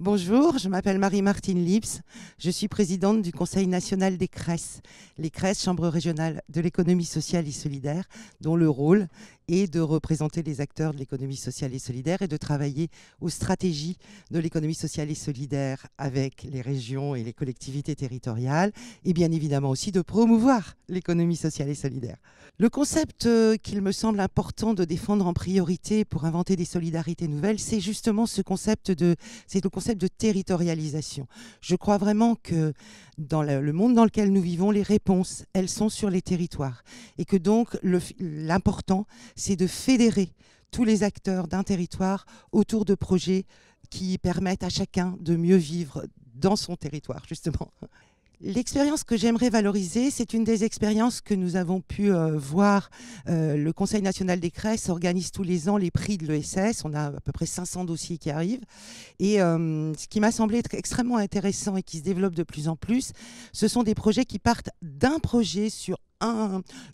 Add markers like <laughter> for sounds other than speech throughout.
Bonjour, je m'appelle Marie-Martine Lips. Je suis présidente du Conseil national des CRESS, Les CRESS, chambre régionale de l'économie sociale et solidaire, dont le rôle et de représenter les acteurs de l'économie sociale et solidaire et de travailler aux stratégies de l'économie sociale et solidaire avec les régions et les collectivités territoriales et bien évidemment aussi de promouvoir l'économie sociale et solidaire. Le concept euh, qu'il me semble important de défendre en priorité pour inventer des solidarités nouvelles, c'est justement ce concept de c'est le concept de territorialisation. Je crois vraiment que dans le monde dans lequel nous vivons, les réponses, elles sont sur les territoires et que donc l'important c'est de fédérer tous les acteurs d'un territoire autour de projets qui permettent à chacun de mieux vivre dans son territoire, justement. L'expérience que j'aimerais valoriser, c'est une des expériences que nous avons pu euh, voir. Euh, le Conseil national des crèches organise tous les ans les prix de l'ESS. On a à peu près 500 dossiers qui arrivent. Et euh, ce qui m'a semblé être extrêmement intéressant et qui se développe de plus en plus, ce sont des projets qui partent d'un projet sur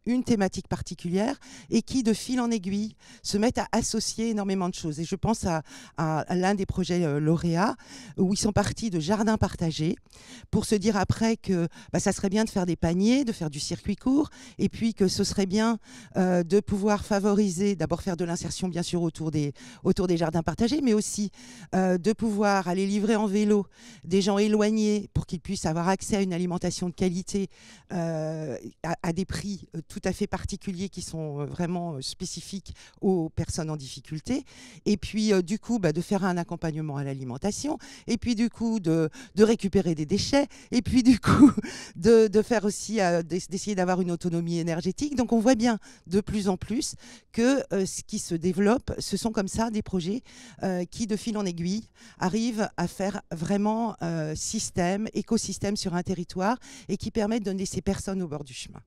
une thématique particulière et qui, de fil en aiguille, se mettent à associer énormément de choses. Et je pense à, l'un des projets euh, lauréats où ils sont partis de jardins partagés pour se dire après que bah, ça serait bien de faire des paniers, de faire du circuit court et puis que ce serait bien euh, de pouvoir favoriser, d'abord faire de l'insertion bien sûr autour des, autour des jardins partagés, mais aussi euh, de pouvoir aller livrer en vélo des gens éloignés pour qu'ils puissent avoir accès à une alimentation de qualité, à des prix euh, tout à fait particuliers qui sont euh, vraiment euh, spécifiques aux personnes en difficulté. Et puis, du coup, bah, de faire un accompagnement à l'alimentation. Et puis, du coup, de, récupérer des déchets. Et puis, du coup, <laughs> de, faire aussi, d'essayer d'avoir une autonomie énergétique. Donc, on voit bien de plus en plus que ce qui se développe, ce sont comme ça des projets qui, de fil en aiguille, arrivent à faire vraiment système, écosystème sur un territoire et qui permettent de laisser personne au bord du chemin.